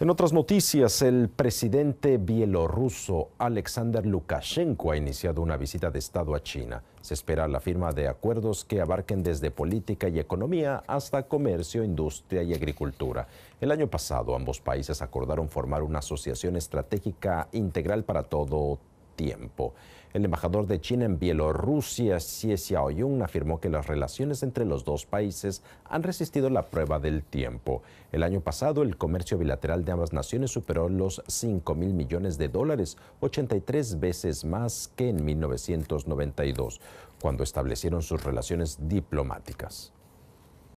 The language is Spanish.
En otras noticias, el presidente bielorruso Alexander Lukashenko ha iniciado una visita de Estado a China. Se espera la firma de acuerdos que abarquen desde política y economía hasta comercio, industria y agricultura. El año pasado ambos países acordaron formar una asociación estratégica integral para todo tiempo. El embajador de China en Bielorrusia, Xie Xiaoyun, afirmó que las relaciones entre los dos países han resistido la prueba del tiempo. El año pasado, el comercio bilateral de ambas naciones superó los 5 mil millones de dólares, 83 veces más que en 1992, cuando establecieron sus relaciones diplomáticas.